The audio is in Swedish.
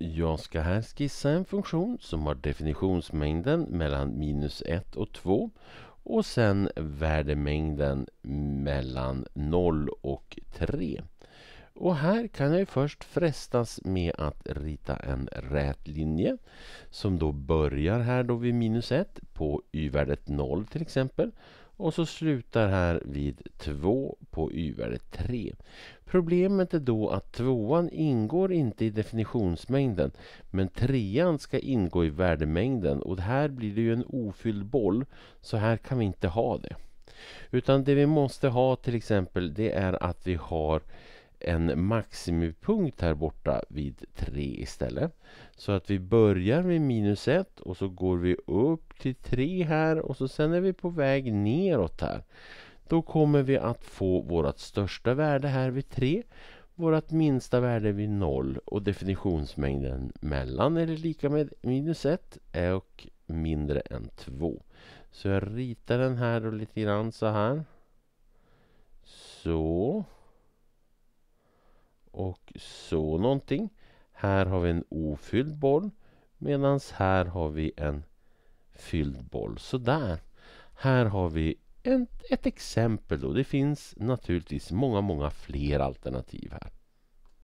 Jag ska här skissa en funktion som har definitionsmängden mellan minus 1 och 2 och sen värdemängden mellan 0 och 3. Och här kan jag först frestas med att rita en rät linje som då börjar här då vid minus 1 på y-värdet 0 till exempel och så slutar här vid 2 på y-värdet 3. Problemet är då att tvåan ingår inte i definitionsmängden men trean ska ingå i värdemängden och här blir det ju en ofylld boll så här kan vi inte ha det. Utan det vi måste ha till exempel det är att vi har en maximipunkt här borta vid 3 istället. Så att vi börjar med minus 1 och så går vi upp till 3 här och så sen är vi på väg neråt här. Då kommer vi att få vårt största värde här vid 3, vårt minsta värde vid 0 och definitionsmängden mellan eller lika med minus 1 är och mindre än 2. Så jag ritar den här och lite grann så här. Så och så någonting. Här har vi en ofylld boll medan här har vi en fylld boll. Sådär. Här har vi en, ett exempel. Då. Det finns naturligtvis många, många fler alternativ här.